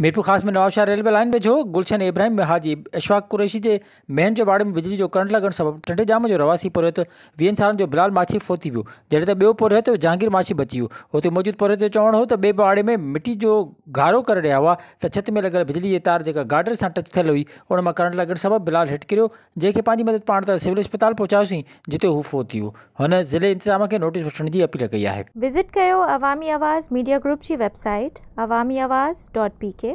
मीरपुर खास में Nawabshah railway line पे जो गुलशन इब्राहिम हाजी अशफाक कुरैशी के मेहन के बाड़े में बिजली जो करंट लगन सब टंडे जाम जो रवासी पोहत वीह साल जो बिलाल माछी फोती वो जैसे त ॿियो पड़ियो जहांगीर माछी बची हुई हुते मौजूद पोहत चवण हो तो बे बाड़े में मिट्टी जो ઘારો કરડેવા ત છત મે લગલ બિજલી એ તાર જગા ગાર્ડર સા ટચ થલ હોઈ ઓન માં કરંટ લગલ સબ બલાલ હટ કયો જે કે પાંડી મદદ પાંતા સિવિલ હોસ્પિટલ પહોંચાયો સી જતે હો ફોતીયો ઓન જિલ્લા ઇંતિઝામ કે નોટિસ વસનજી અપીલ કીયા હે વિઝિટ કયો આવામી અવાજ મીડિયા ગ્રુપ ચી વેબસાઈટ આવામી અવાજ.pk